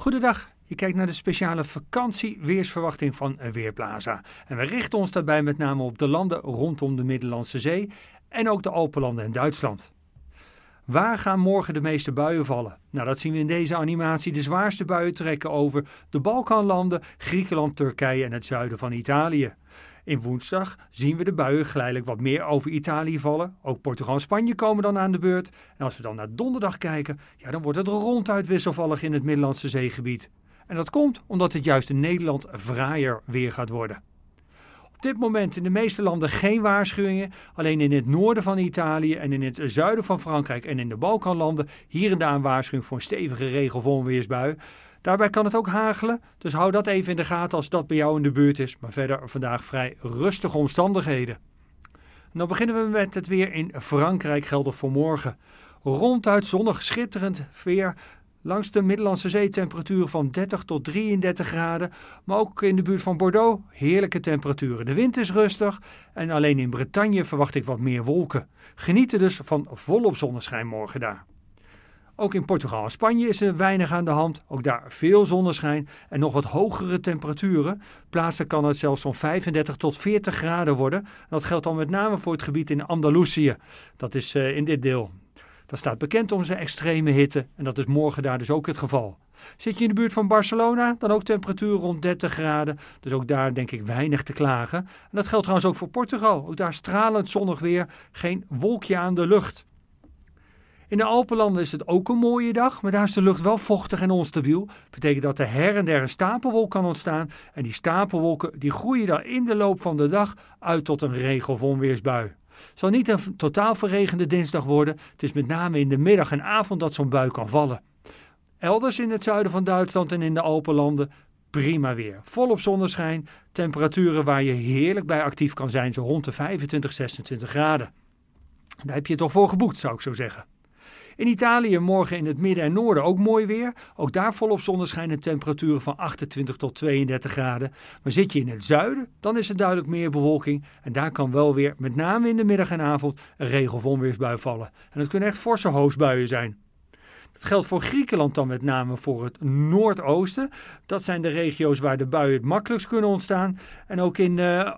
Goedendag, je kijkt naar de speciale vakantieweersverwachting van Weerplaza. En we richten ons daarbij met name op de landen rondom de Middellandse Zee en ook de Alpenlanden en Duitsland. Waar gaan morgen de meeste buien vallen? Nou, dat zien we in deze animatie. De zwaarste buien trekken over de Balkanlanden, Griekenland, Turkije en het zuiden van Italië. In woensdag zien we de buien geleidelijk wat meer over Italië vallen. Ook Portugal en Spanje komen dan aan de beurt. En als we dan naar donderdag kijken, ja, dan wordt het ronduit wisselvallig in het Middellandse zeegebied. En dat komt omdat het juist in Nederland fraaier weer gaat worden. Op dit moment in de meeste landen geen waarschuwingen. Alleen in het noorden van Italië en in het zuiden van Frankrijk en in de Balkanlanden hier en daar een waarschuwing voor een stevige regen- of onweersbui. Daarbij kan het ook hagelen, dus hou dat even in de gaten als dat bij jou in de buurt is. Maar verder vandaag vrij rustige omstandigheden. dan beginnen we met het weer in Frankrijk geldig voor morgen. Ronduit zonnig, schitterend weer. Langs de Middellandse Zee temperatuur van 30 tot 33 graden. Maar ook in de buurt van Bordeaux heerlijke temperaturen. De wind is rustig en alleen in Bretagne verwacht ik wat meer wolken. Genieten dus van volop zonneschijn morgen daar. Ook in Portugal en Spanje is er weinig aan de hand. Ook daar veel zonneschijn en nog wat hogere temperaturen. Plaatsen kan het zelfs zo'n 35 tot 40 graden worden. Dat geldt dan met name voor het gebied in Andalusië. Dat is eh, in dit deel. Dat staat bekend om zijn extreme hitte en dat is morgen daar dus ook het geval. Zit je in de buurt van Barcelona, dan ook temperatuur rond 30 graden. Dus ook daar denk ik weinig te klagen. En dat geldt trouwens ook voor Portugal. Ook daar stralend zonnig weer, geen wolkje aan de lucht. In de Alpenlanden is het ook een mooie dag, maar daar is de lucht wel vochtig en onstabiel. Betekent dat er her en der een stapelwolk kan ontstaan. En die stapelwolken die groeien dan in de loop van de dag uit tot een regen- of onweersbui. Het zal niet een totaal verregende dinsdag worden. Het is met name in de middag en avond dat zo'n bui kan vallen. Elders in het zuiden van Duitsland en in de Alpenlanden prima weer. Volop zonneschijn, temperaturen waar je heerlijk bij actief kan zijn, zo rond de 25, 26 graden. Daar heb je het toch voor geboekt, zou ik zo zeggen. In Italië morgen in het midden en noorden ook mooi weer. Ook daar volop zonneschijn en temperaturen van 28 tot 32 graden. Maar zit je in het zuiden, dan is er duidelijk meer bewolking. En daar kan wel weer, met name in de middag en avond, een regen- of onweersbui vallen. En dat kunnen echt forse hoosbuien zijn. Dat geldt voor Griekenland dan met name voor het noordoosten. Dat zijn de regio's waar de buien het makkelijkst kunnen ontstaan. En ook in... Eh,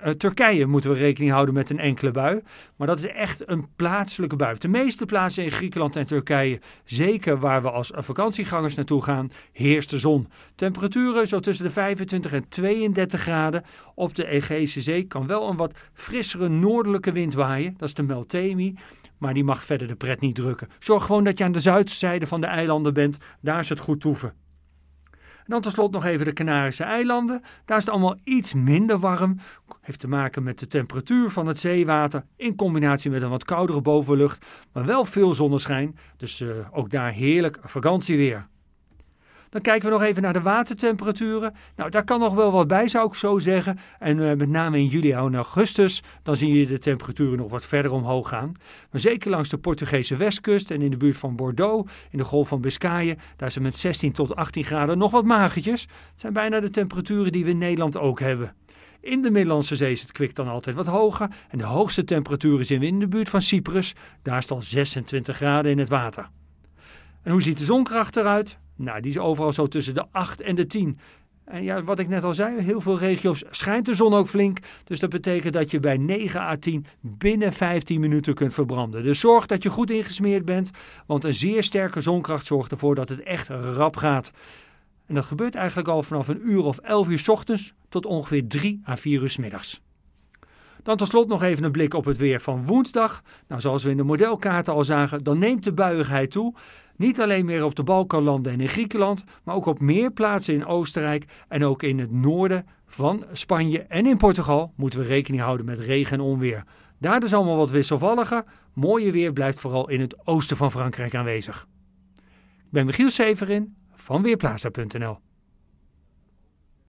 eh, Turkije moeten we rekening houden met een enkele bui. Maar dat is echt een plaatselijke bui. De meeste plaatsen in Griekenland en Turkije, zeker waar we als vakantiegangers naartoe gaan, heerst de zon. Temperaturen zo tussen de 25 en 32 graden. Op de Egeïsche Zee kan wel een wat frissere noordelijke wind waaien. Dat is de Meltemi. Maar die mag verder de pret niet drukken. Zorg gewoon dat je aan de zuidzijde van de eilanden bent. Daar is het goed toeven dan tenslotte nog even de Canarische eilanden. Daar is het allemaal iets minder warm. Heeft te maken met de temperatuur van het zeewater in combinatie met een wat koudere bovenlucht. Maar wel veel zonneschijn. Dus eh, ook daar heerlijk vakantieweer. Dan kijken we nog even naar de watertemperaturen. Nou, daar kan nog wel wat bij, zou ik zo zeggen. En eh, met name in juli en augustus, dan zien je de temperaturen nog wat verder omhoog gaan. Maar zeker langs de Portugese westkust en in de buurt van Bordeaux, in de golf van Biscayen, daar zijn met 16 tot 18 graden nog wat magertjes. Het zijn bijna de temperaturen die we in Nederland ook hebben. In de Middellandse Zee is het kwik dan altijd wat hoger. En de hoogste temperaturen zien we in de buurt van Cyprus. Daar is al 26 graden in het water. En hoe ziet de zonkracht eruit? Nou, die is overal zo tussen de 8 en de 10. En ja, wat ik net al zei, heel veel regio's schijnt de zon ook flink. Dus dat betekent dat je bij 9 à 10 binnen 15 minuten kunt verbranden. Dus zorg dat je goed ingesmeerd bent, want een zeer sterke zonkracht zorgt ervoor dat het echt rap gaat. En dat gebeurt eigenlijk al vanaf een uur of 11 uur ochtends tot ongeveer 3 à 4 uur middags. Dan tot slot nog even een blik op het weer van woensdag. Nou, zoals we in de modelkaarten al zagen, dan neemt de buigheid toe niet alleen meer op de Balkanlanden en in Griekenland, maar ook op meer plaatsen in Oostenrijk en ook in het noorden van Spanje en in Portugal moeten we rekening houden met regen en onweer. Daar dus allemaal wat wisselvalliger. Mooie weer blijft vooral in het oosten van Frankrijk aanwezig. Ik ben Michiel Severin van Weerplaza.nl